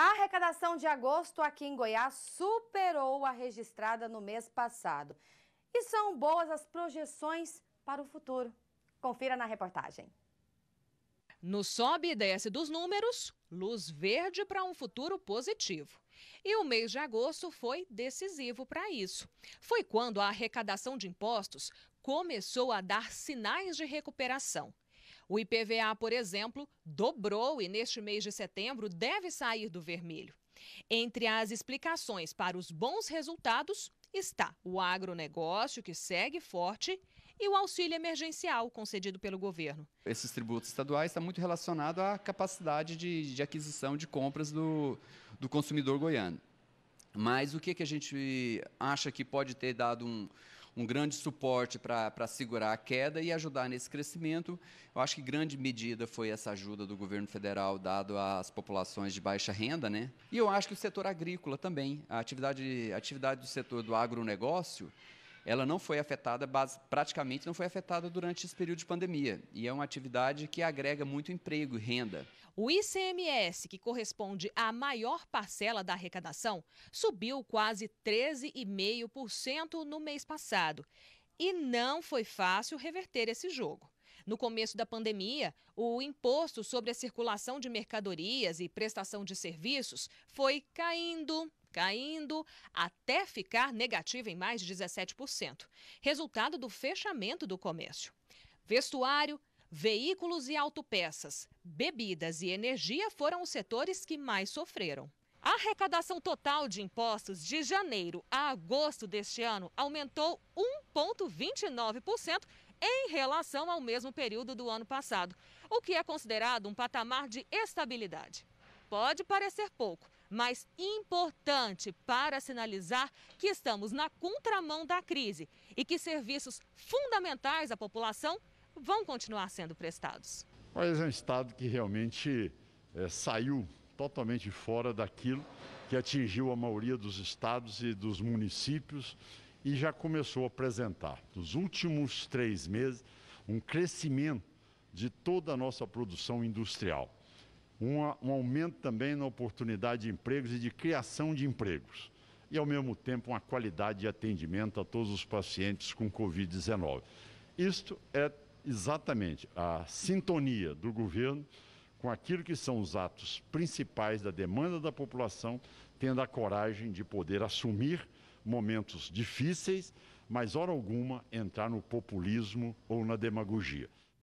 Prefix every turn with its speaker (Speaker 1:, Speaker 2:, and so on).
Speaker 1: A arrecadação de agosto aqui em Goiás superou a registrada no mês passado. E são boas as projeções para o futuro. Confira na reportagem. No sobe e desce dos números, luz verde para um futuro positivo. E o mês de agosto foi decisivo para isso. Foi quando a arrecadação de impostos começou a dar sinais de recuperação. O IPVA, por exemplo, dobrou e neste mês de setembro deve sair do vermelho. Entre as explicações para os bons resultados está o agronegócio, que segue forte, e o auxílio emergencial concedido pelo governo.
Speaker 2: Esses tributos estaduais estão muito relacionados à capacidade de, de aquisição de compras do, do consumidor goiano. Mas o que, que a gente acha que pode ter dado um, um grande suporte para segurar a queda e ajudar nesse crescimento. Eu acho que grande medida foi essa ajuda do governo federal dado às populações de baixa renda, né? E eu acho que o setor agrícola também, a atividade, a atividade do setor do agronegócio, ela não foi afetada, praticamente não foi afetada durante esse período de pandemia. E é uma atividade que agrega muito emprego e renda.
Speaker 1: O ICMS, que corresponde à maior parcela da arrecadação, subiu quase 13,5% no mês passado. E não foi fácil reverter esse jogo. No começo da pandemia, o imposto sobre a circulação de mercadorias e prestação de serviços foi caindo, caindo até ficar negativa em mais de 17%, resultado do fechamento do comércio. Vestuário, veículos e autopeças, bebidas e energia foram os setores que mais sofreram. A arrecadação total de impostos de janeiro a agosto deste ano aumentou 1,29% em relação ao mesmo período do ano passado, o que é considerado um patamar de estabilidade. Pode parecer pouco, mas importante para sinalizar que estamos na contramão da crise e que serviços fundamentais à população vão continuar sendo prestados.
Speaker 3: Mas é um Estado que realmente é, saiu totalmente fora daquilo que atingiu a maioria dos estados e dos municípios e já começou a apresentar, nos últimos três meses, um crescimento de toda a nossa produção industrial um, um aumento também na oportunidade de empregos e de criação de empregos. E, ao mesmo tempo, uma qualidade de atendimento a todos os pacientes com Covid-19. Isto é exatamente a sintonia do governo com aquilo que são os atos principais da demanda da população, tendo a coragem de poder assumir momentos difíceis, mas, hora alguma, entrar no populismo ou na demagogia.